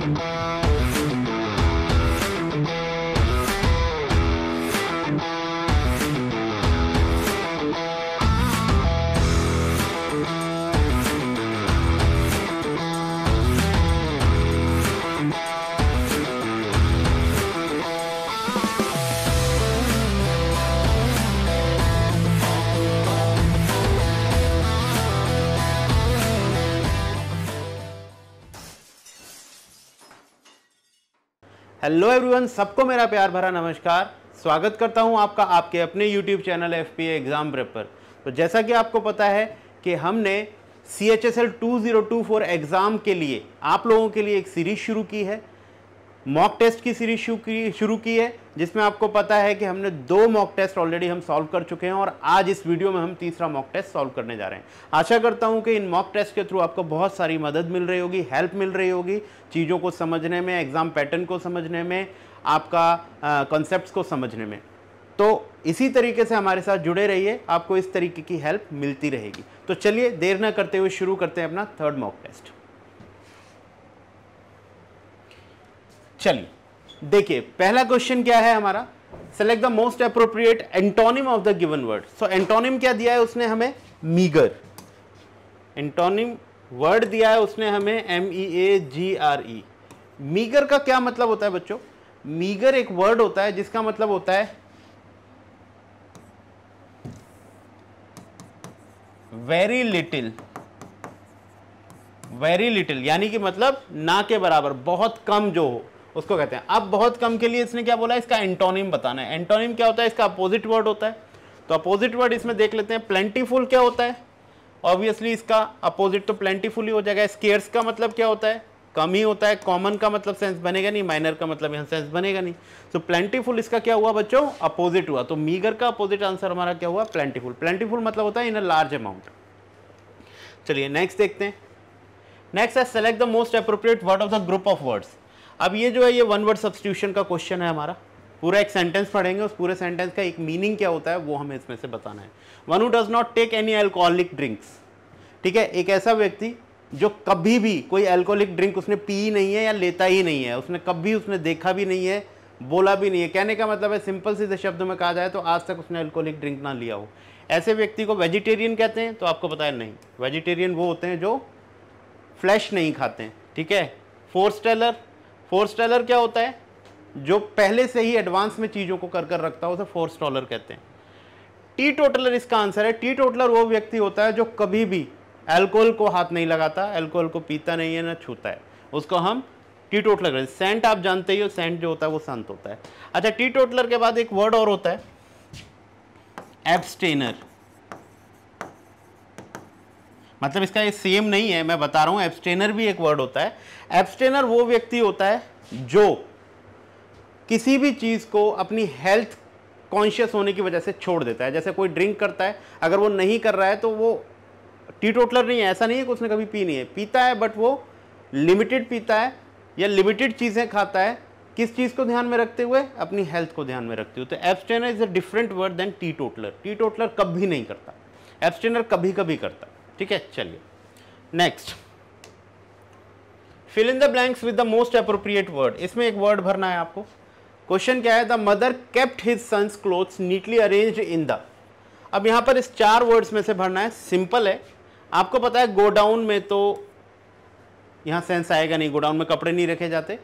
Thank you. Hello everyone सबको मेरा प्यार भरा नमस्कार स्वागत करता हूं आपका आपके अपने YouTube channel F P exam paper तो जैसा कि आपको पता है कि हमने C H S L two zero two four exam के लिए आप लोगों के लिए एक सीरीज़ शुरू की है मॉक टेस्ट की सीरीज शुरू की शुरू की है जिसमें आपको पता है कि हमने दो मॉक टेस्ट ऑलरेडी हम सॉल्व कर चुके हैं और आज इस वीडियो में हम तीसरा मॉक टेस्ट सॉल्व करने जा रहे हैं आशा करता हूं कि इन मॉक टेस्ट के थ्रू आपको बहुत सारी मदद मिल रही होगी हेल्प मिल रही होगी चीज़ों को समझने में एग्ज़ाम पैटर्न को समझने में आपका कॉन्सेप्ट को समझने में तो इसी तरीके से हमारे साथ जुड़े रहिए आपको इस तरीके की हेल्प मिलती रहेगी तो चलिए देर न करते हुए शुरू करते हैं अपना थर्ड मॉक टेस्ट चलिए देखिए पहला क्वेश्चन क्या है हमारा select the most appropriate antonym of the given word so antonym क्या दिया है उसने हमें मीगर एंटोनिम वर्ड दिया है उसने हमें M E A G R E meagre का क्या मतलब होता है बच्चों मीगर एक वर्ड होता है जिसका मतलब होता है वेरी लिटिल वेरी लिटिल यानी कि मतलब ना के बराबर बहुत कम जो हो उसको कहते हैं अब बहुत कम के लिए इसने क्या बोला इसका एंटोनिम बताना है एंटोनिम क्या होता है इसका अपोजिट वर्ड होता है तो अपोजिट वर्ड इसमें देख लेते हैं प्लेंटीफुल क्या होता है ऑब्वियसली इसका अपोजिट तो प्लेंटीफुल ही हो जाएगा स्केयर्स का मतलब क्या होता है कम ही होता है कॉमन का मतलब सेंस बनेगा नहीं माइनर का मतलब यहाँ सेंस बनेगा नहीं सो so, प्लेंटीफुल इसका क्या हुआ बच्चों अपोजिट हुआ तो मीगर का अपोजिट आंसर हमारा क्या हुआ प्लेंटीफुल प्लेंटीफुल मतलब होता है इन अ लार्ज अमाउंट चलिए नेक्स्ट देखते हैं नेक्स्ट है select the most appropriate word of the group of words अब ये जो है ये वन वर्ड सब्सटीट्यूशन का क्वेश्चन है हमारा पूरा एक सेंटेंस पढ़ेंगे उस पूरे सेंटेंस का एक मीनिंग क्या होता है वो हमें इसमें से बताना है one who does not take any alcoholic drinks ठीक है एक ऐसा व्यक्ति जो कभी भी कोई एल्कोहलिक ड्रिंक उसने पी नहीं है या लेता ही नहीं है उसने कभी उसने देखा भी नहीं है बोला भी नहीं है कहने का मतलब है सिंपल सीधे शब्द में कहा जाए तो आज तक उसने एल्कोहलिक ड्रिंक ना लिया हो ऐसे व्यक्ति को वेजिटेरियन कहते हैं तो आपको पता है नहीं वेजिटेरियन वो होते हैं जो फ्लैश नहीं खाते हैं ठीक है फोर स्टेलर फोर्स टेलर क्या होता है जो पहले से ही एडवांस में चीज़ों को कर कर रखता है उसे फोर्स टॉलर कहते हैं टी टोटलर इसका आंसर है टी टोटलर वो व्यक्ति होता है जो कभी भी एल्कोहल को हाथ नहीं लगाता एल्कोहल को पीता नहीं है ना छूता है उसको हम टी टोटलर कहते हैं सेंट आप जानते ही हो सेंट जो होता है वो संत होता है अच्छा टी टोटलर के बाद एक वर्ड और होता है एब्सटेनर मतलब इसका ये सेम नहीं है मैं बता रहा हूँ एब्सटेनर भी एक वर्ड होता है एब्सटेनर वो व्यक्ति होता है जो किसी भी चीज़ को अपनी हेल्थ कॉन्शियस होने की वजह से छोड़ देता है जैसे कोई ड्रिंक करता है अगर वो नहीं कर रहा है तो वो टी टोटलर नहीं है ऐसा नहीं है कि उसने कभी पी नहीं है पीता है बट वो लिमिटेड पीता है या लिमिटेड चीज़ें खाता है किस चीज़ को ध्यान में रखते हुए अपनी हेल्थ को ध्यान में रखते हुए तो abstainer is a different word than teetotaller teetotaller कभी नहीं करता एब्सटेनर कभी कभी करता ठीक है चलिए next fill in the blanks with the most appropriate word इसमें एक वर्ड भरना है आपको क्वेश्चन क्या है the mother kept his sons clothes neatly arrange in the अब यहां पर इस चार वर्ड्स में से भरना है सिंपल है आपको पता है गोडाउन में तो यहां सेंस आएगा नहीं गोडाउन में कपड़े नहीं रखे जाते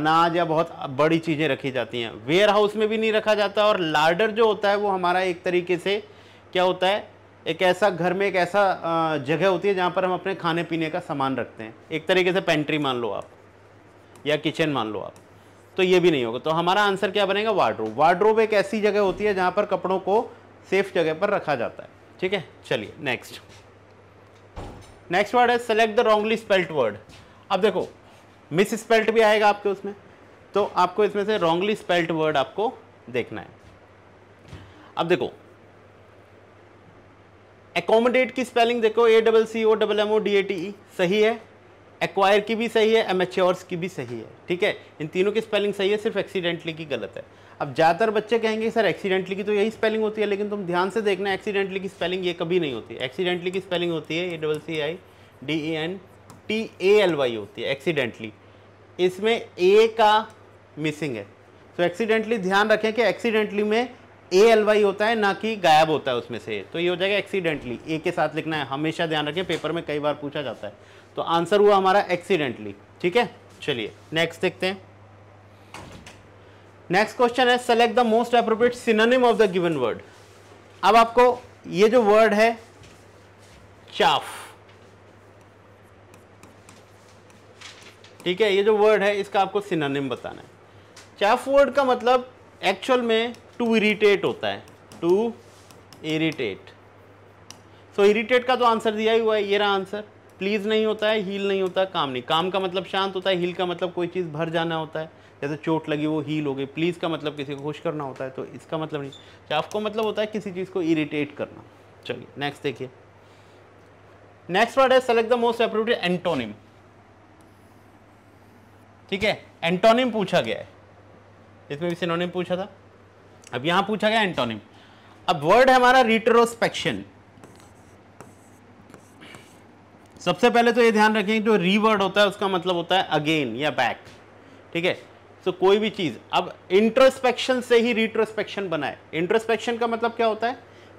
अनाज या बहुत बड़ी चीज़ें रखी जाती हैं वेयर हाउस में भी नहीं रखा जाता और लार्डर जो होता है वो हमारा एक तरीके से क्या होता है एक ऐसा घर में एक ऐसा जगह होती है जहाँ पर हम अपने खाने पीने का सामान रखते हैं एक तरीके से पेंट्री मान लो आप या किचन मान लो आप तो ये भी नहीं होगा तो हमारा आंसर क्या बनेगा वार्ड्रोब वार्ड्रोब एक ऐसी जगह होती है जहाँ पर कपड़ों को सेफ जगह पर रखा जाता है ठीक है चलिए नेक्स्ट नेक्स्ट वर्ड है select the wrongly spelt word अब देखो मिस स्पेल्ट भी आएगा आपके उसमें तो आपको इसमें से रॉन्गली स्पेल्ट वर्ड आपको देखना है अब देखो एकोमोडेट की स्पेलिंग देखो A double C O double M O D A T E सही है एक्वायर की भी सही है एम एर्स की भी सही है ठीक है इन तीनों की स्पेलिंग सही है सिर्फ एक्सीडेंटली की गलत है अब ज़्यादातर बच्चे कहेंगे सर एक्सीडेंटली की तो यही स्पेलिंग होती है लेकिन तुम ध्यान से देखना एक्सीडेंटली की स्पेलिंग ये कभी नहीं होती एक्सीडेंटली की स्पेलिंग होती है A double C I D E N T A L Y होती है एक्सीडेंटली इसमें ए का मिसिंग है तो एक्सीडेंटली ध्यान रखें कि एक्सीडेंटली में ए एल वाई होता है ना कि गायब होता है उसमें से तो ये हो जाएगा एक्सीडेंटली ए के साथ लिखना है हमेशा ध्यान रखें पेपर में कई बार पूछा जाता है तो आंसर हुआ हमारा एक्सीडेंटली ठीक है चलिए नेक्स्ट देखते हैं नेक्स्ट क्वेश्चन है select the most appropriate synonym of the given word अब आपको ये जो वर्ड है चाफ ठीक है ये जो वर्ड है इसका आपको सिनोनिम बताना है चाफ वर्ड का मतलब एक्चुअल में टू इरीटेट होता है टू इरीटेट सो इरीटेट का तो आंसर दिया ही हुआ है ये रहा आंसर प्लीज़ नहीं होता है हील नहीं होता काम नहीं काम का मतलब शांत होता है हील का मतलब कोई चीज़ भर जाना होता है जैसे चोट लगी वो हील हो गई प्लीज़ का मतलब किसी को खुश करना होता है तो इसका मतलब नहीं चाफ अच्छा, को मतलब होता है किसी चीज़ को इरीटेट करना चलिए नेक्स्ट देखिए नेक्स्ट वर्ड है select the most appropriate antonym ठीक है एंटोनिम पूछा गया है इसमें भी सिनोनिम पूछा था अब यहां पूछा गया एंटोनिम अब वर्ड है हमारा रिट्रोस्पेक्शन सबसे पहले तो ये ध्यान रखें जो रीवर्ड होता है उसका मतलब होता है अगेन या बैक ठीक है सो कोई भी चीज़ अब इंट्रोस्पेक्शन से ही रिट्रोस्पेक्शन बनाए इंट्रोस्पेक्शन का मतलब क्या होता है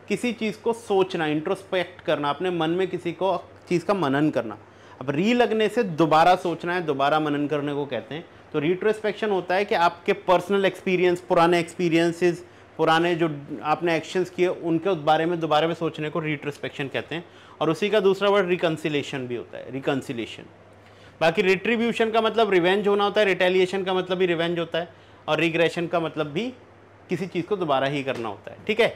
किसी चीज़ को सोचना इंट्रोस्पेक्ट करना अपने मन में किसी को चीज़ का मनन करना अब री लगने से दोबारा सोचना है दोबारा मनन करने को कहते हैं तो रिट्रोस्पेक्शन होता है कि आपके पर्सनल एक्सपीरियंस पुराने एक्सपीरियंसेस पुराने जो आपने एक्शंस किए उनके उस बारे में दोबारा में सोचने को रिट्रोस्पेक्शन कहते हैं और उसी का दूसरा वर्ड रिकन्सिलेशन भी होता है रिकन्सिलेशन बाकी रिट्रीब्यूशन का मतलब रिवेंज होना होता है रिटेलिएशन का मतलब भी रिवेंज होता है और रिग्रेशन का मतलब भी किसी चीज़ को दोबारा ही करना होता है ठीक है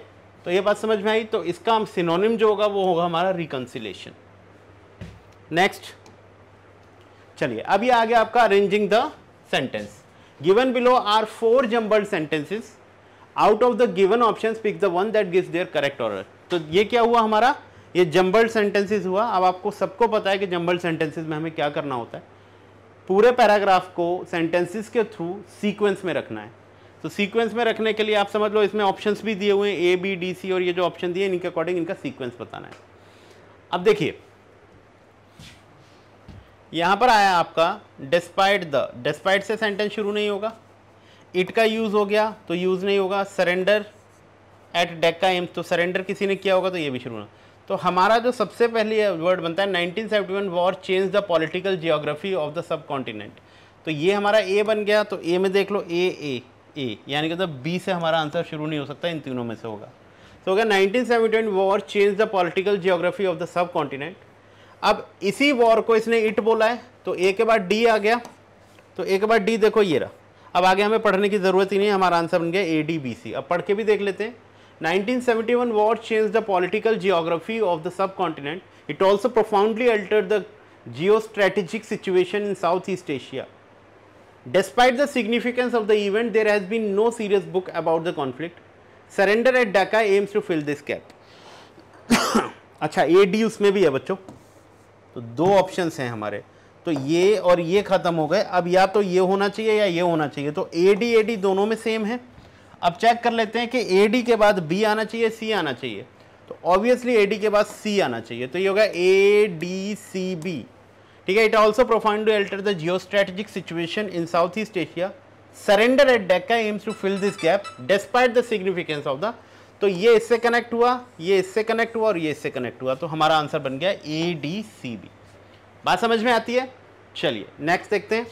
तो ये बात समझ में आई तो इसका हम सिनोनिम जो होगा वो होगा हमारा रिकन्सिलेशन नेक्स्ट चलिए अब आ गया आपका arranging the sentence. Given below are four jumbled sentences. Out of the given options, pick the one that gives their correct order. to so, ye kya hua hamara ye jumbled sentences hua ab aapko sabko pata hai ki jumbled sentences mein hame kya karna hota hai पूरे paragraph को sentences के through sequence में रखना है तो sequence में रखने के लिए आप समझ लो इसमें ऑप्शंस भी दिए हुए हैं ए बी डी सी और ये जो ऑप्शन दिए हैं इनके अकॉर्डिंग इनका सीक्वेंस बताना है अब देखिए यहाँ पर आया आपका डिस्पाइट द डिस्पाइट से सेंटेंस शुरू नहीं होगा इट का यूज़ हो गया तो यूज़ नहीं होगा सरेंडर एट डेक का एम्स तो सरेंडर किसी ने किया होगा तो ये भी शुरू ना तो हमारा जो सबसे पहले वर्ड बनता है 1971 war change the political geography of the subcontinent तो ये हमारा ए बन गया तो ए में देख लो ए ए ए यानी कि तो बी से हमारा आंसर शुरू नहीं हो सकता इन तीनों में से होगा तो हो गया nineteen one war change the political geography of the subcontinent अब इसी वॉर को इसने इट बोला है तो ए के बाद डी आ गया तो ए के बाद डी देखो ये रहा अब आगे हमें पढ़ने की ज़रूरत ही नहीं है हमारा आंसर बन गया ए डी बी सी अब पढ़ के भी देख लेते हैं nineteen seventy one war change the political geography of the subcontinent it also profoundly alter the geostrategic situation in South East Asia despite the significance of the event there has been no serious book about the conflict surrender at Dacca aims to fill this gap अच्छा A D उसमें भी है बच्चों तो दो options हैं हमारे तो ये और ये ख़त्म हो गए अब या तो ये होना चाहिए या ये होना चाहिए तो ए डी ए डी दोनों में सेम है अब चेक कर लेते हैं कि ए डी के बाद बी आना चाहिए सी आना चाहिए तो ऑब्वियसली ए डी के बाद सी आना चाहिए तो ये होगा ए डी सी बी ठीक है it also profound to alter the geostrategic situation in South East Asia surrender at Dacca aims to fill this gap despite the significance of the तो ये इससे कनेक्ट हुआ ये इससे कनेक्ट हुआ और ये इससे कनेक्ट हुआ तो हमारा आंसर बन गया ए डी सी बी बात समझ में आती है चलिए नेक्स्ट देखते हैं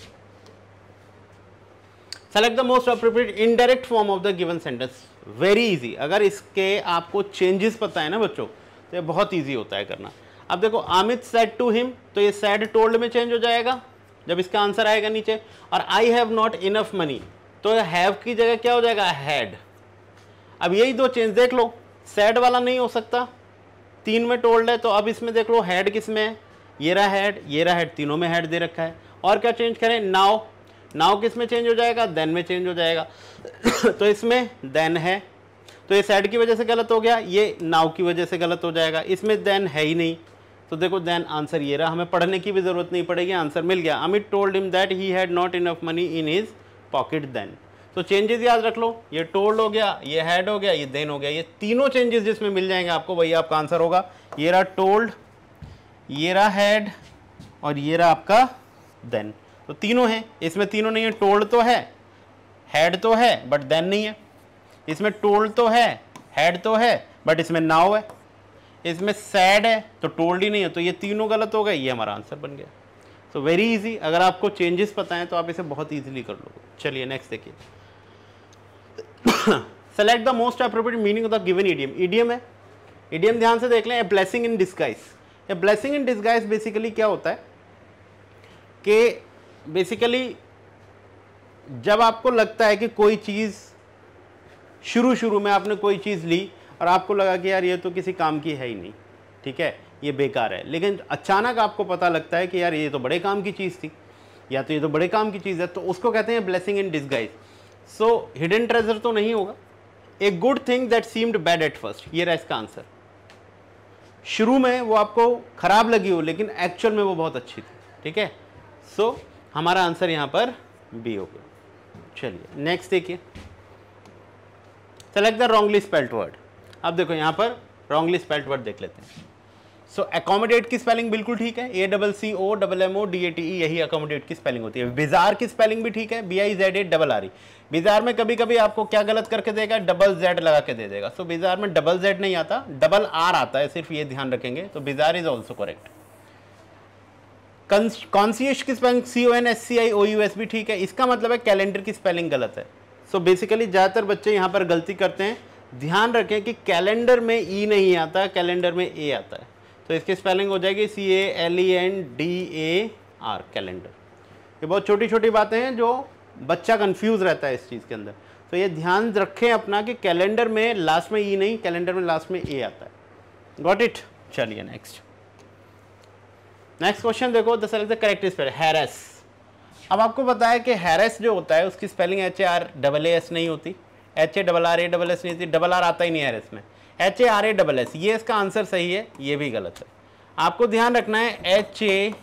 select the most appropriate indirect form of the given sentence very easy अगर इसके आपको चेंजेस पता है ना बच्चों तो ये बहुत ईजी होता है करना अब देखो अमित सेट टू हिम तो ये सैड टोल्ड में चेंज हो जाएगा जब इसका आंसर आएगा नीचे और I have not enough money तो हैव की जगह क्या हो जाएगा हैड अब यही दो चेंज देख लो सैड वाला नहीं हो सकता तीन में टोल्ड है तो अब इसमें देख लो हेड किस में है ये रहा हेड ये रहा हेड तीनों में हेड दे रखा है और क्या चेंज करें नाव नाव किस में चेंज हो जाएगा देन में चेंज हो जाएगा तो इसमें देन है तो ये सेड की वजह से गलत हो गया ये नाव की वजह से गलत हो जाएगा इसमें देन है ही नहीं तो देखो देन आंसर ये रहा हमें पढ़ने की भी ज़रूरत नहीं पड़ेगी आंसर मिल गया Amit told him that he had not enough money in his pocket then तो चेंजेस याद रख लो ये टोल्ड हो गया ये हैड हो गया ये देन हो गया ये तीनों चेंजेस जिसमें मिल जाएंगे आपको वही आपका आंसर होगा ये रहा टोल्ड ये रहा हैड और ये रहा आपका देन तो तीनों हैं इसमें तीनों नहीं है टोल्ड तो है हैड तो है बट देन नहीं है इसमें टोल्ड तो है हैड तो है बट इसमें नाव है इसमें सैड है तो टोल्ड ही नहीं है तो ये तीनों गलत हो गए ये हमारा आंसर बन गया सो वेरी इजी अगर आपको चेंजेस पता है तो आप इसे बहुत ईजिली कर लो चलिए नेक्स्ट देखिए select the most appropriate meaning of the given idiom idiom है ईडीएम ध्यान से देख लें a blessing in disguise a blessing in disguise basically क्या होता है कि बेसिकली जब आपको लगता है कि कोई चीज़ शुरू शुरू में आपने कोई चीज़ ली और आपको लगा कि यार ये तो किसी काम की है ही नहीं ठीक है ये बेकार है लेकिन अचानक आपको पता लगता है कि यार ये तो बड़े काम की चीज़ थी या तो ये तो बड़े काम की चीज़ है तो उसको कहते हैं blessing in disguise so hidden treasure तो नहीं होगा a good thing that seemed bad at first ये रहा इसका आंसर शुरू में वो आपको ख़राब लगी हो लेकिन एक्चुअल में वो बहुत अच्छी थी ठीक है सो so, हमारा आंसर यहाँ पर बी हो गया चलिए नेक्स्ट देखिए select the wrongly spelt word अब देखो यहाँ पर रॉन्गली स्पेल्ट वर्ड देख लेते हैं सो एकोमोडेट की स्पेलिंग बिल्कुल ठीक है A double C O double M O D A T E यही अकोमोडेट की स्पेलिंग होती है बिजार की स्पेलिंग भी ठीक है B I Z A double R E bizarre में कभी कभी आपको क्या गलत करके देगा डबल जेड लगा के दे देगा सो so, बिजार में डबल जेड नहीं आता डबल आर आता है सिर्फ ये ध्यान रखेंगे तो bizarre is also correct conscious की spelling C O N S C I O U S भी ठीक है इसका मतलब है कैलेंडर की स्पेलिंग गलत है सो बेसिकली ज़्यादातर बच्चे यहाँ पर गलती करते हैं ध्यान रखें कि कैलेंडर में ई e नहीं आता कैलेंडर में ए आता है तो इसकी स्पेलिंग हो जाएगी C A L E N D A R calendar ये बहुत छोटी छोटी बातें हैं जो बच्चा कंफ्यूज रहता है इस चीज़ के अंदर तो ये ध्यान रखें अपना कि कैलेंडर में लास्ट में ई e नहीं कैलेंडर में लास्ट में ए आता है गॉट इट चलिए नेक्स्ट नेक्स्ट क्वेश्चन देखो the select the correct spell harass अब आपको पता है कि हैरस जो होता है उसकी spelling H A R double A S नहीं होती H A double R A double S नहीं होती डबल आर आता ही नहीं हैरेस हैरस में H A R A double S ये इसका आंसर सही है ये भी गलत है आपको ध्यान रखना है H A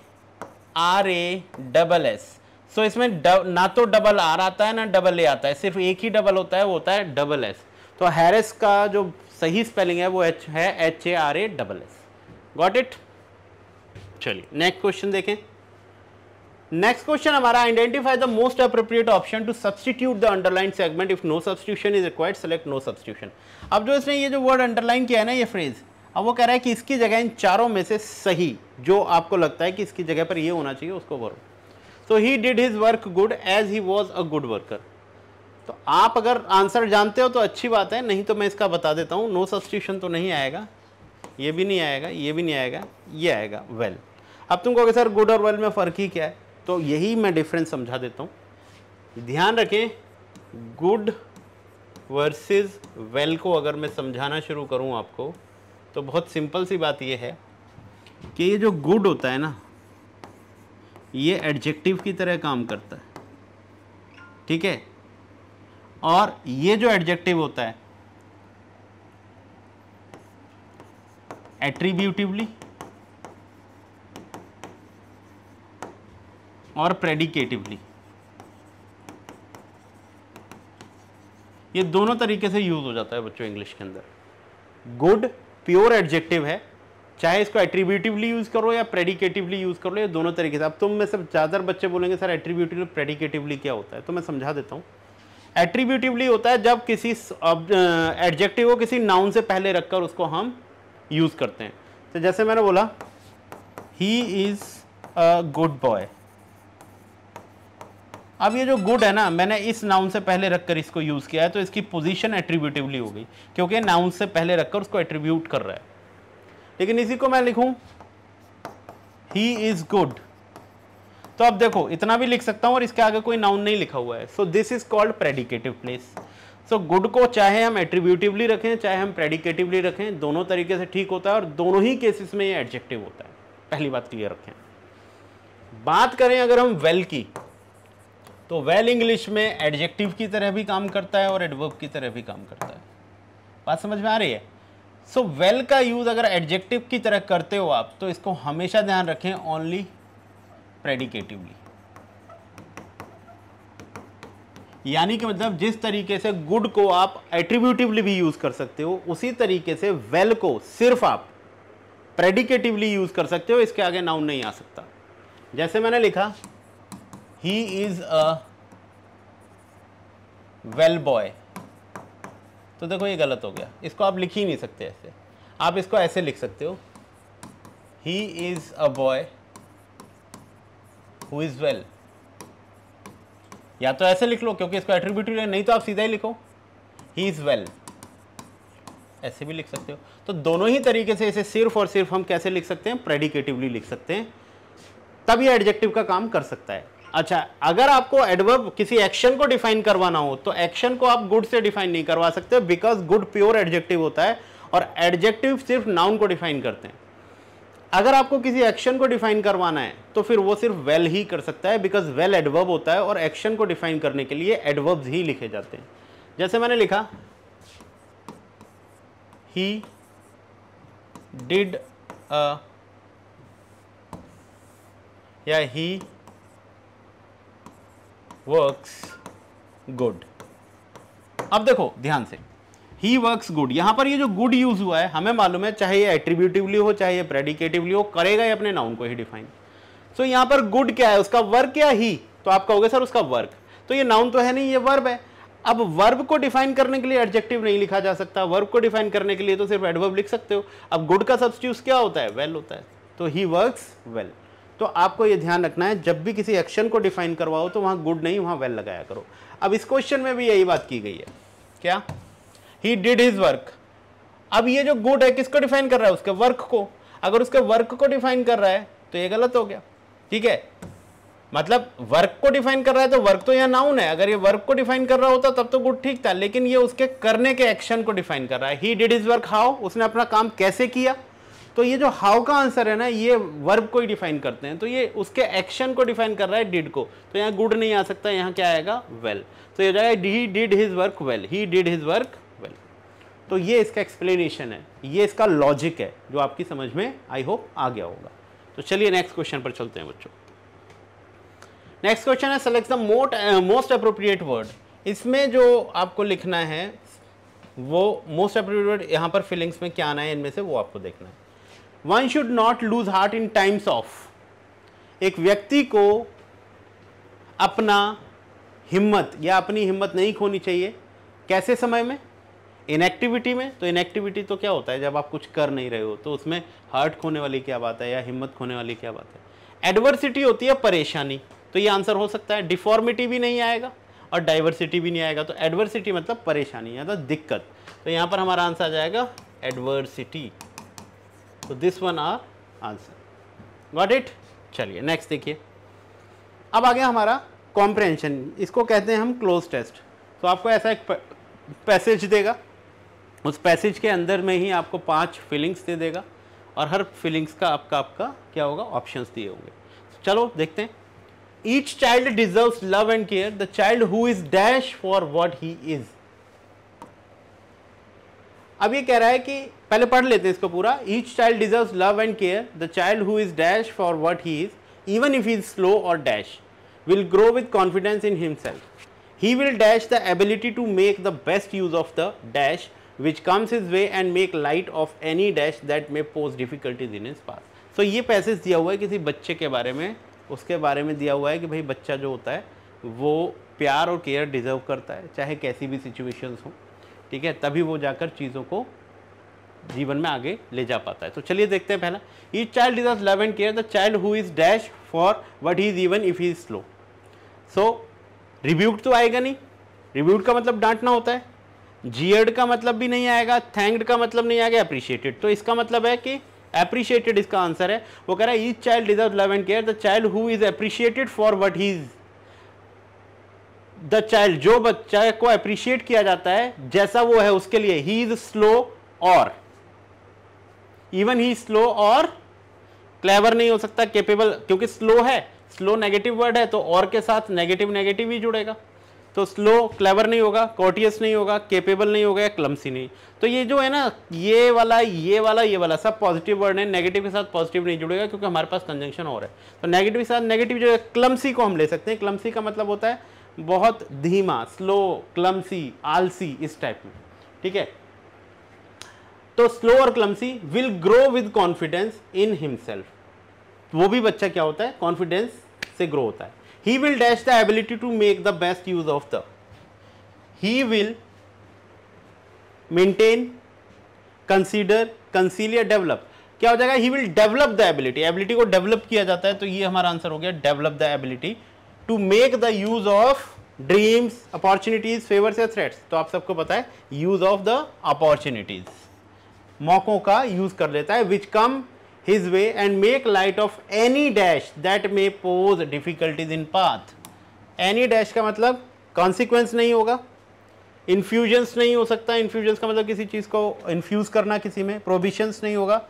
R A double S so इसमें डब, ना तो डबल आर आता है ना डबल ए आता है सिर्फ एक ही डबल होता है वो होता है डबल एस तो हैरिस का जो सही स्पेलिंग है वो एच है H A R A double S got it चलिए नेक्स्ट क्वेश्चन देखें नेक्स्ट क्वेश्चन हमारा identify the most appropriate option to substitute the underline segment if no substitution is required select no substitution अब जो इसने ये जो word underline किया है ना ये फ्रेज अब वो कह रहा है कि इसकी जगह इन चारों में से सही जो आपको लगता है कि इसकी जगह पर ये होना चाहिए उसको करो so he did his work good as he was a good worker तो आप अगर आंसर जानते हो तो अच्छी बात है नहीं तो मैं इसका बता देता हूँ नो सब्सटीट्यूशन तो नहीं आएगा ये भी नहीं आएगा ये भी नहीं आएगा ये आएगा वेल well. अब तुम कहोगे सर गुड और वेल well में फ़र्क ही क्या है तो यही मैं डिफरेंस समझा देता हूँ ध्यान रखें गुड वर्सेस वेल को अगर मैं समझाना शुरू करूँ आपको तो बहुत सिंपल सी बात यह है कि ये जो गुड होता है ना ये एडजेक्टिव की तरह काम करता है ठीक है और ये जो एडजेक्टिव होता है एट्रीब्यूटिवली और प्रेडिकेटिवली ये दोनों तरीके से यूज हो जाता है बच्चों इंग्लिश के अंदर गुड प्योर एडजेक्टिव है चाहे इसको एट्रीब्यूटिवली यूज करो या प्रेडिकेटिवली यूज करो ये दोनों तरीके से अब तुम में सब ज़्यादातर बच्चे बोलेंगे सर एट्रीब्यूटिव प्रेडिकेटिवली क्या होता है तो मैं समझा देता हूँ एट्रीब्यूटिवली होता है जब किसी एडजेक्टिव को किसी नाउन से पहले रखकर उसको हम यूज करते हैं तो जैसे मैंने बोला he is a good boy अब ये जो गुड है ना मैंने इस नाउन से पहले रखकर इसको यूज़ किया है तो इसकी पोजीशन एट्रीब्यूटिवली हो गई क्योंकि नाउन से पहले रखकर उसको एट्रीब्यूट कर रहा है लेकिन इसी को मैं लिखूं ही इज़ गुड तो अब देखो इतना भी लिख सकता हूं और इसके आगे कोई नाउन नहीं लिखा हुआ है so this is called predicative place so good को चाहे हम एट्रीब्यूटिवली रखें चाहे हम प्रेडिकेटिवली रखें दोनों तरीके से ठीक होता है और दोनों ही केसेस में ये एडजेक्टिव होता है पहली बात क्लियर रखें बात करें अगर हम वेल well की तो वेल इंग्लिश में एडजेक्टिव की तरह भी काम करता है और एडवर्ब की तरह भी काम करता है बात समझ में आ रही है सो so, वेल well का यूज़ अगर एडजेक्टिव की तरह करते हो आप तो इसको हमेशा ध्यान रखें ओनली प्रेडिकेटिवली यानी कि मतलब जिस तरीके से गुड को आप एट्रीब्यूटिवली भी यूज़ कर सकते हो उसी तरीके से वेल well को सिर्फ आप प्रेडिकेटिवली यूज़ कर सकते हो इसके आगे नाउन नहीं आ सकता जैसे मैंने लिखा he is a well boy तो देखो ये गलत हो गया इसको आप लिख ही नहीं सकते ऐसे आप इसको ऐसे लिख सकते हो he is a boy who is well या तो ऐसे लिख लो क्योंकि इसको एट्रीब्यूटिव नहीं तो आप सीधा ही लिखो ही इज वेल ऐसे भी लिख सकते हो तो दोनों ही तरीके से इसे सिर्फ और सिर्फ हम कैसे लिख सकते हैं प्रेडिकेटिवली लिख सकते हैं तब ये एडजेक्टिव का काम कर सकता है अच्छा अगर आपको एडवर्ब किसी एक्शन को डिफाइन करवाना हो तो एक्शन को आप गुड से डिफाइन नहीं करवा सकते बिकॉज गुड प्योर एडजेक्टिव होता है और एडजेक्टिव सिर्फ नाउन को डिफाइन करते हैं अगर आपको किसी एक्शन को डिफाइन करवाना है तो फिर वो सिर्फ वेल well ही कर सकता है बिकॉज वेल एडवर्ब होता है और एक्शन को डिफाइन करने के लिए एडवर्ब्स ही लिखे जाते हैं जैसे मैंने लिखा ही डिड या ही वर्क्स गुड अब देखो ध्यान से ही वर्क्स गुड यहां पर ये जो गुड यूज हुआ है हमें मालूम है चाहे ये एट्रीब्यूटिवली हो चाहे ये प्रेडिकेटिवली हो करेगा ही अपने नाउन को ही डिफाइन सो so, यहां पर गुड क्या है उसका वर्क या ही तो आप कहोगे सर उसका वर्क तो ये नाउन तो है नहीं ये वर्ब है अब वर्ब को डिफाइन करने के लिए एडजेक्टिव नहीं लिखा जा सकता वर्ब को डिफाइन करने के लिए तो सिर्फ एडवर्ब लिख सकते हो अब गुड का सब्सटीट्यूट क्या होता है वेल well होता है तो ही वर्क्स वेल तो आपको ये ध्यान रखना है जब भी किसी एक्शन को डिफाइन करवाओ तो वहाँ गुड नहीं वहाँ वेल लगाया करो अब इस क्वेश्चन में भी यही बात की गई है क्या ही डिड हिज वर्क अब ये जो गुड है किसको डिफाइन कर रहा है उसके वर्क को अगर उसके वर्क को डिफाइन कर रहा है तो ये गलत हो गया ठीक है मतलब वर्क को डिफाइन कर रहा है तो वर्क तो यहाँ नाउन है अगर ये वर्क को डिफाइन कर रहा होता तब तो गुड ठीक था लेकिन ये उसके करने के एक्शन को डिफाइन कर रहा है he did his work how उसने अपना काम कैसे किया तो ये जो हाउ का आंसर है ना ये वर्ब को ही डिफाइन करते हैं तो ये उसके एक्शन को डिफाइन कर रहा है डिड को तो यहाँ गुड नहीं आ सकता यहाँ क्या आएगा वेल तो ये जाएगा he did his work well he did his work well तो ये इसका एक्सप्लेनेशन है ये इसका लॉजिक है जो आपकी समझ में आई होप आ गया होगा तो चलिए नेक्स्ट क्वेश्चन पर चलते हैं बच्चों नेक्स्ट क्वेश्चन है select the most most appropriate word इसमें जो आपको लिखना है वो मोस्ट अप्रोप्रिएट यहाँ पर फीलिंग्स में क्या आना है इनमें से वो आपको देखना है one should not lose heart in times of एक व्यक्ति को अपना हिम्मत या अपनी हिम्मत नहीं खोनी चाहिए कैसे समय में इनएक्टिविटी में तो इनएक्टिविटी तो क्या होता है जब आप कुछ कर नहीं रहे हो तो उसमें हर्ट खोने वाली क्या बात है या हिम्मत खोने वाली क्या बात है एडवर्सिटी होती है परेशानी तो ये आंसर हो सकता है डिफॉर्मिटी भी नहीं आएगा और डाइवर्सिटी भी नहीं आएगा तो एडवर्सिटी मतलब परेशानी या तो दिक्कत तो यहाँ पर हमारा आंसर आ जाएगा एडवर्सिटी तो this one our answer got it चलिए नेक्स्ट देखिए अब आ गया हमारा कॉम्प्रेंशन इसको कहते हैं हम क्लोज टेस्ट तो आपको ऐसा एक पैसेज देगा उस पैसेज के अंदर में ही आपको पांच फीलिंग्स दे देगा और हर फीलिंग्स का आपका आपका क्या होगा ऑप्शंस दिए होंगे चलो देखते हैं each child deserve love and care the child who is dash for what he is अब ये कह रहा है कि पहले पढ़ लेते हैं इसको पूरा each child deserve love and care the child who is dash for what he is even if he is slow और dash will grow with confidence in himself he will dash the ability to make the best use of the dash which comes his way and make light of any dash that may pose difficulties in his path so ये passage दिया हुआ है किसी बच्चे के बारे में उसके बारे में दिया हुआ है कि भाई बच्चा जो होता है वो प्यार और केयर डिजर्व करता है चाहे कैसी भी सिचुएशंस हो ठीक है तभी वो जाकर चीज़ों को जीवन में आगे ले जा पाता है तो चलिए देखते हैं पहला each child is love and care the child who is dash for what is even if is slow so reviewed तो आएगा नहीं रिव्यूड का मतलब डांटना होता है जियड का मतलब भी नहीं आएगा थैंक्ड का मतलब नहीं आएगा अप्रिशिएटेड तो इसका मतलब है कि अप्रिशिएटेड इसका आंसर है वो कह रहा है each child deserve love and care the child who is appreciated for what is the child जो बच्चा को अप्रिशिएट किया जाता है जैसा वो है उसके लिए ही इज स्लो और इवन ही स्लो और क्लेवर नहीं हो सकता केपेबल क्योंकि स्लो है स्लो नेगेटिव वर्ड है तो और के साथ नेगेटिव नेगेटिव ही जुड़ेगा तो स्लो क्लेवर नहीं होगा कॉटियस नहीं होगा केपेबल नहीं होगा या क्लमसी नहीं तो ये जो है ना ये वाला ये वाला ये वाला सब पॉजिटिव वर्ड है नेगेटिव के साथ पॉजिटिव नहीं जुड़ेगा क्योंकि हमारे पास कंजंक्शन और है तो नेगेटिव के साथ नेगेटिव जो है क्लमसी को हम ले सकते हैं क्लमसी का मतलब होता है बहुत धीमा स्लो क्लमसी आलसी इस टाइप में ठीक है तो स्लो और clumsy will grow with confidence in himself वो भी बच्चा क्या होता है कॉन्फिडेंस से ग्रो होता है he will dash the ability to make the best use of the he will maintain consider या डेवलप क्या हो जाएगा he will develop the ability ability को डेवलप किया जाता है तो ये हमारा आंसर हो गया develop the ability to make the use of dreams opportunities favours या थ्रेट्स तो आप सबको पता है यूज ऑफ द अपॉर्चुनिटीज़ मौक़ों का यूज़ कर लेता है विच come his way and make light of any dash that may pose difficulties in path any dash का मतलब कॉन्सिक्वेंस नहीं होगा इन्फ्यूजन्स नहीं हो सकता इन्फ्यूजन्स का मतलब किसी चीज़ को इन्फ्यूज़ करना किसी में प्रोविशंस नहीं होगा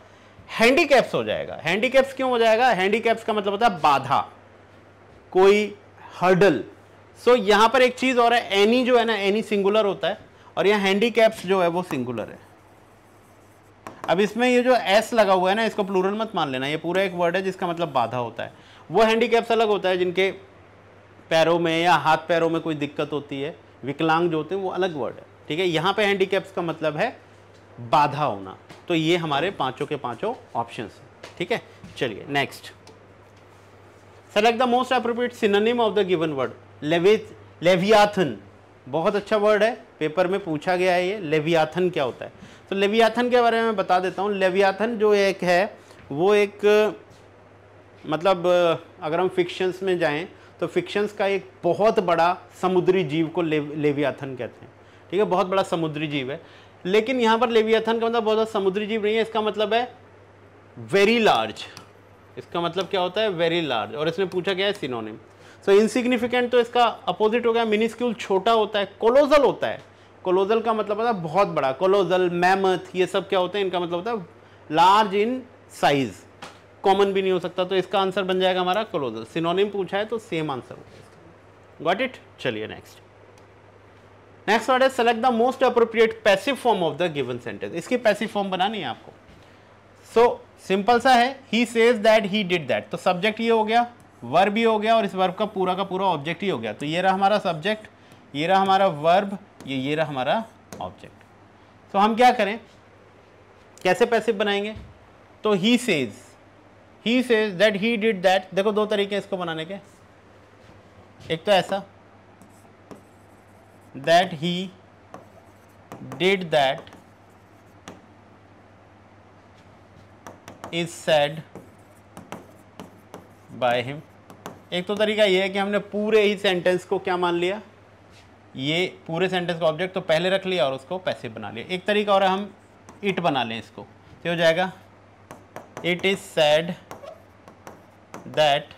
हैंडीकैप्स हो जाएगा हैंडीकैप्स क्यों हो जाएगा हैंडीकैप्स का मतलब होता है बाधा कोई हर्डल सो so, यहाँ पर एक चीज़ और है एनी जो है ना एनी सिंगुलर होता है और यहाँ हैंडीकैप्स जो है वो सिंगुलर है अब इसमें ये जो एस लगा हुआ है ना इसको प्लूरल मत मान लेना ये पूरा एक वर्ड है जिसका मतलब बाधा होता है वो हैंडीकैप्स अलग होता है जिनके पैरों में या हाथ पैरों में कोई दिक्कत होती है विकलांग जो होते हैं वो अलग वर्ड है ठीक है यहाँ पे हैंडीकैप्स का मतलब है बाधा होना तो ये हमारे पाँचों के पाँचों ऑप्शन ठीक है चलिए next select the most appropriate synonym of the given word leviathan बहुत अच्छा वर्ड है पेपर में पूछा गया है ये लेवियाथन क्या होता है तो लेवियाथन के बारे में बता देता हूँ लेवियाथन जो एक है वो एक मतलब अगर हम फिक्शंस में जाएं तो फिक्शंस का एक बहुत बड़ा समुद्री जीव को ले, लेवियाथन कहते हैं ठीक है बहुत बड़ा समुद्री जीव है लेकिन यहाँ पर लेवियाथन का मतलब बहुत ज्यादा समुद्री जीव नहीं है इसका मतलब है वेरी लार्ज इसका मतलब क्या होता है वेरी लार्ज और इसमें पूछा गया है सिनोनिम सो so, इनसिग्निफिकेंट तो इसका अपोजिट हो गया मिनिस्क्यूल छोटा होता है कोलोजल होता है कोलोजल का मतलब होता है बहुत बड़ा कोलोजल मैमथ ये सब क्या होते हैं इनका मतलब होता है लार्ज इन साइज कॉमन भी नहीं हो सकता तो इसका आंसर बन जाएगा हमारा कोलोजल सिनोनिम पूछा है तो सेम आंसर होगा गॉट इट चलिए नेक्स्ट नेक्स्ट वर्ड है select the most appropriate passive form of the given sentence इसकी पैसिव फॉर्म बनानी है आपको सो so, सिंपल सा है he says that he did that तो सब्जेक्ट ये हो गया वर्ब ही हो गया और इस वर्ब का पूरा का पूरा ऑब्जेक्ट ही हो गया तो ये रहा हमारा सब्जेक्ट ये रहा हमारा वर्ब ये ये रहा हमारा ऑब्जेक्ट तो हम क्या करें कैसे पैसे बनाएंगे तो he says he says that he did that देखो दो तरीके इसको बनाने के एक तो ऐसा that he did that is said by him एक तो तरीका ये है कि हमने पूरे ही सेंटेंस को क्या मान लिया ये पूरे सेंटेंस का ऑब्जेक्ट तो पहले रख लिया और उसको पैसिव बना लिया एक तरीका और हम इट बना लें इसको क्या हो जाएगा it is said that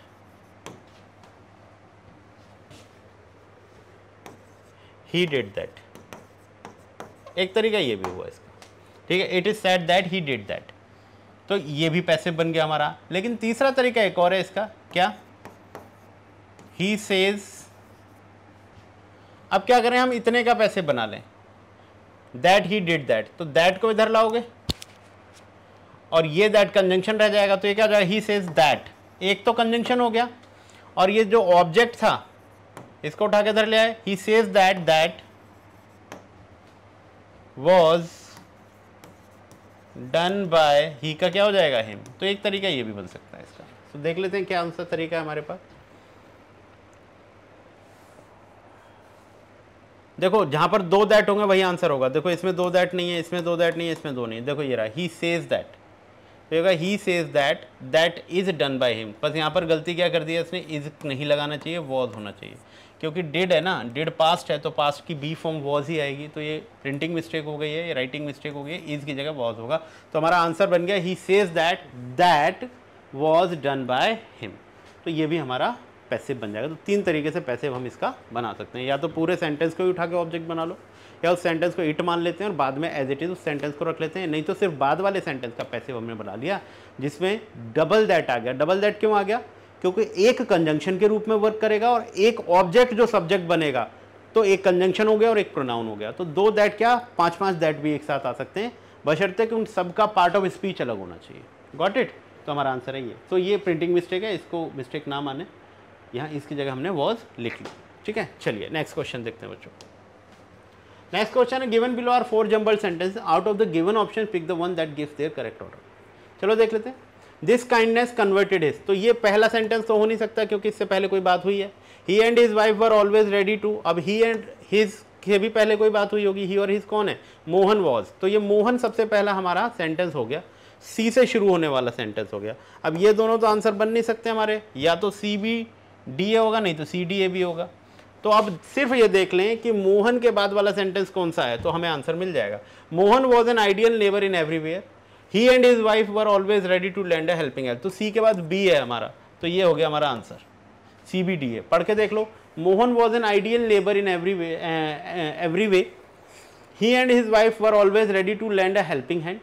he did that एक तरीका ये भी हुआ इसका ठीक है it is said that he did that तो ये भी पैसे बन गया हमारा लेकिन तीसरा तरीका एक और है इसका क्या ही सेज अब क्या करें हम इतने का पैसे बना लें दैट ही डिड दैट तो दैट को इधर लाओगे और ये दैट कंजंक्शन रह जाएगा तो ये क्या हो जाएगा ही सेज दैट एक तो कंजंक्शन हो गया और ये जो ऑब्जेक्ट था इसको उठा के इधर ले आए he says that that was done by he का क्या हो जाएगा हिम तो एक तरीका ये भी बन सकता है इसका तो देख लेते हैं क्या आंसर तरीका है हमारे पास देखो जहाँ पर दो दैट होंगे वही आंसर होगा देखो इसमें दो दैट नहीं है इसमें दो दैट नहीं है इसमें दो नहीं देखो ये रहा ही सेज दैट तो ये he says that that is done by him बस यहाँ पर गलती क्या कर दी है इसने इज नहीं लगाना चाहिए वॉज होना चाहिए क्योंकि डिड है ना डिड पास्ट है तो पास्ट की बी फॉर्म वॉज ही आएगी तो ये प्रिंटिंग मिस्टेक हो गई है ये राइटिंग मिस्टेक हो गई है इज की जगह वॉज होगा तो हमारा आंसर बन गया he says that that was done by him तो ये भी हमारा पैसिव बन जाएगा तो तीन तरीके से पैसिव हम इसका बना सकते हैं या तो पूरे सेंटेंस को ही उठा के ऑब्जेक्ट बना लो या उस सेंटेंस को इट मान लेते हैं और बाद में एज इट इज़ उस सेंटेंस को रख लेते हैं नहीं तो सिर्फ बाद वाले सेंटेंस का पैसिव हमने बना लिया जिसमें डबल दैट आ गया डबल दैट क्यों आ गया क्योंकि एक कंजंक्शन के रूप में वर्क करेगा और एक ऑब्जेक्ट जो सब्जेक्ट बनेगा तो एक कंजंक्शन हो गया और एक प्रोनाउन हो गया तो दो दैट क्या पाँच पाँच दैट भी एक साथ आ सकते हैं बशर्ते कि उन सबका पार्ट ऑफ स्पीच अलग होना चाहिए गॉट इट तो हमारा आंसर है ये तो ये प्रिंटिंग मिस्टेक है इसको मिस्टेक ना माने यहाँ इसकी जगह हमने वॉज लिख ली ठीक है चलिए नेक्स्ट क्वेश्चन देखते हैं बच्चों नेक्स्ट क्वेश्चन है given below are four jumble sentence out of the given option pick the one that gives their correct order चलो देख लेते हैं दिस काइंडनेस कन्वर्टेड इज तो ये पहला सेंटेंस तो हो नहीं सकता क्योंकि इससे पहले कोई बात हुई है he and his wife were always ready to अब ही एंड हिज के भी पहले कोई बात हुई होगी ही और हिज कौन है मोहन वॉज तो ये मोहन सबसे पहला हमारा सेंटेंस हो गया सी से शुरू होने वाला सेंटेंस हो गया अब ये दोनों तो आंसर बन नहीं सकते हमारे या तो सी बी डी ए होगा नहीं तो सी डी ए भी होगा तो अब सिर्फ ये देख लें कि मोहन के बाद वाला सेंटेंस कौन सा है तो हमें आंसर मिल जाएगा Mohan was an ideal neighbour in everywhere he and his wife were always ready to lend helping help तो सी के बाद बी है हमारा तो ये हो गया हमारा answer C B D A पढ़ के देख लो Mohan was an ideal neighbour in every way every way he and his wife were always ready to lend a helping hand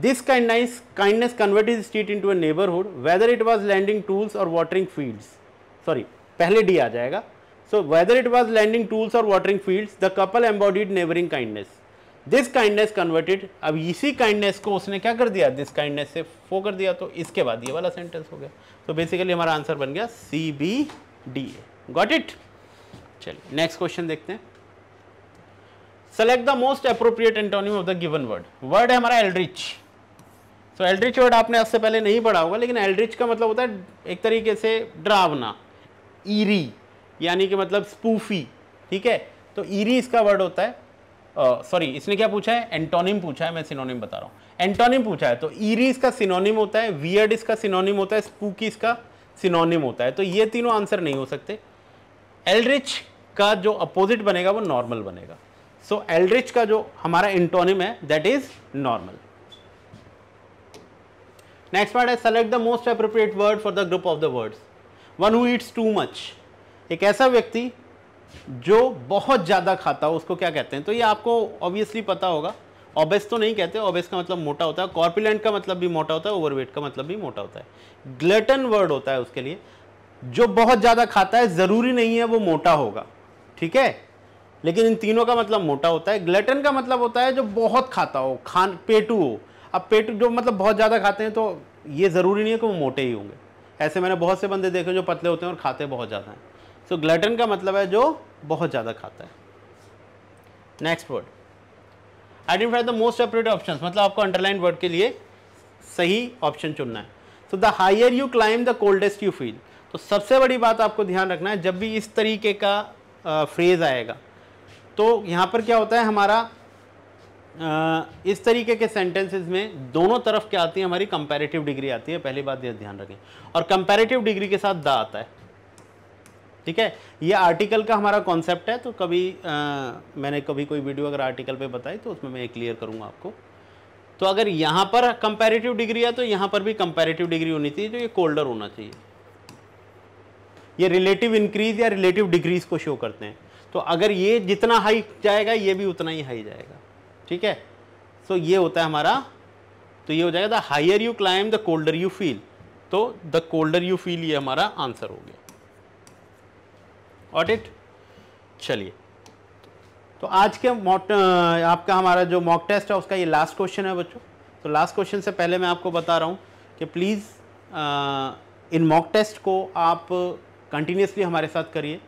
This kindness, kindness converted the street into a neighborhood, whether it was lending tools or watering fields. Sorry, पहले D आ जाएगा. So whether it was lending tools or watering fields, the couple embodied neighboring kindness. This kindness converted अब इसी kindness को उसने क्या कर दिया दिस काइंडनेस से फो कर दिया तो इसके बाद ये वाला सेंटेंस हो गया तो so बेसिकली हमारा आंसर बन गया C B D A got it चलिए नेक्स्ट क्वेश्चन देखते हैं select the most appropriate antonym of the given word word है हमारा एलरिच तो एल्ड्रिच वर्ड आपने आज से पहले नहीं पढ़ा होगा लेकिन एल्ड्रिच का मतलब होता है एक तरीके से ड्रावना ईरी यानी कि मतलब स्पूफी ठीक है तो ईरी इसका वर्ड होता है सॉरी इसने क्या पूछा है एंटोनिम पूछा है मैं सिनोनिम बता रहा हूँ एंटोनिम पूछा है तो ईरी इसका सिनोनिम होता है वियर्ड इसका सिनोनिम होता है स्पूकी इसका सिनोनिम होता है तो ये तीनों आंसर नहीं हो सकते एल्ड्रिच का जो अपोजिट बनेगा वो नॉर्मल बनेगा सो so, एल्ड्रिच का जो हमारा एंटोनिम है that is normal next part है select the most appropriate word for the group of the words one who eats too much एक ऐसा व्यक्ति जो बहुत ज़्यादा खाता हो उसको क्या कहते हैं तो ये आपको ऑब्वियसली पता होगा ऑबेस तो नहीं कहते ऑबेस का मतलब मोटा होता है कॉर्पुलेंट का मतलब भी मोटा होता है ओवरवेट का मतलब भी मोटा होता है ग्लटन वर्ड होता है उसके लिए जो बहुत ज़्यादा खाता है ज़रूरी नहीं है वो मोटा होगा ठीक है लेकिन इन तीनों का मतलब मोटा होता है ग्लटन का मतलब होता है जो बहुत खाता हो खान पेटू हो अब पेट जो मतलब बहुत ज़्यादा खाते हैं तो ये ज़रूरी नहीं है कि वो मोटे ही होंगे ऐसे मैंने बहुत से बंदे देखे जो पतले होते हैं और खाते बहुत ज़्यादा हैं सो ग्लटन का मतलब है जो बहुत ज़्यादा खाता है next word identify the most appropriate option मतलब आपको अंडरलाइन वर्ड के लिए सही ऑप्शन चुनना है so the higher you climb the coldest you feel तो सबसे बड़ी बात आपको ध्यान रखना है जब भी इस तरीके का फ्रेज़ आएगा तो यहाँ पर क्या होता है हमारा इस तरीके के सेंटेंसेस में दोनों तरफ क्या आती है हमारी कंपेरेटिव डिग्री आती है पहली बात यह ध्यान रखें और कंपेरेटिव डिग्री के साथ दा आता है ठीक है ये आर्टिकल का हमारा कॉन्सेप्ट है तो कभी आ, मैंने कभी कोई वीडियो अगर आर्टिकल पे बताई तो उसमें मैं क्लियर करूँगा आपको तो अगर यहाँ पर कंपेरेटिव डिग्री है तो यहाँ पर भी कंपेरेटिव डिग्री होनी चाहिए तो ये कोल्डर होना चाहिए ये रिलेटिव इंक्रीज या रिलेटिव डिग्रीज को शो करते हैं तो अगर ये जितना हाई जाएगा ये भी उतना ही हाई जाएगा ठीक है सो so, ये होता है हमारा तो ये हो जाएगा the higher you climb the colder you feel तो द कोल्डर यू फील ये हमारा आंसर हो गया ऑडिट चलिए तो आज के मॉक आपका हमारा जो मॉक टेस्ट है उसका ये लास्ट क्वेश्चन है बच्चों तो लास्ट क्वेश्चन से पहले मैं आपको बता रहा हूँ कि प्लीज़ इन मॉक टेस्ट को आप कंटिन्यूसली हमारे साथ करिए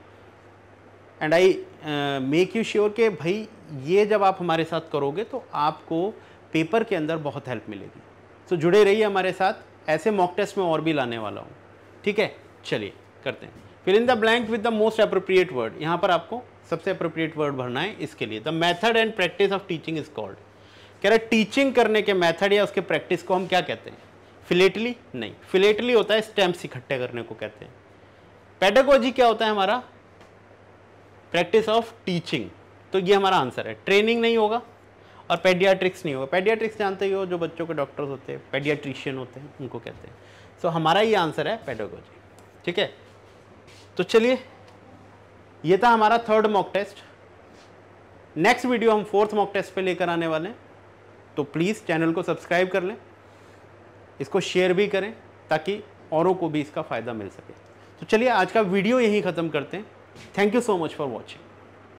and I make you sure के भाई ये जब आप हमारे साथ करोगे तो आपको पेपर के अंदर बहुत हेल्प मिलेगी तो जुड़े रहिए हमारे साथ ऐसे मॉक टेस्ट में और भी लाने वाला हूँ ठीक है चलिए करते हैं fill in the blank with the most appropriate word यहाँ पर आपको सबसे अप्रोप्रिएट वर्ड भरना है इसके लिए the method and practice of teaching is called कह रहे टीचिंग करने के मैथड या उसके प्रैक्टिस को हम क्या कहते हैं फिलेटली नहीं फिलेटली होता है स्टैम्प्स इकट्ठे करने को कहते हैं पेडागोजी क्या होता है हमारा प्रैक्टिस ऑफ टीचिंग तो ये हमारा आंसर है ट्रेनिंग नहीं होगा और पेडियाट्रिक्स नहीं होगा पेडियाट्रिक्स जानते ही हो जो बच्चों के डॉक्टर्स होते हैं पेडियाट्रिशियन होते हैं उनको कहते हैं सो so, हमारा ये आंसर है पेडोगोजी ठीक है तो चलिए ये था हमारा third mock test next video हम फोर्थ मॉक टेस्ट पे लेकर आने वाले हैं तो प्लीज़ चैनल को सब्सक्राइब कर लें इसको शेयर भी करें ताकि औरों को भी इसका फ़ायदा मिल सके तो चलिए आज का वीडियो यहीं ख़त्म करते हैं thank you so much for watching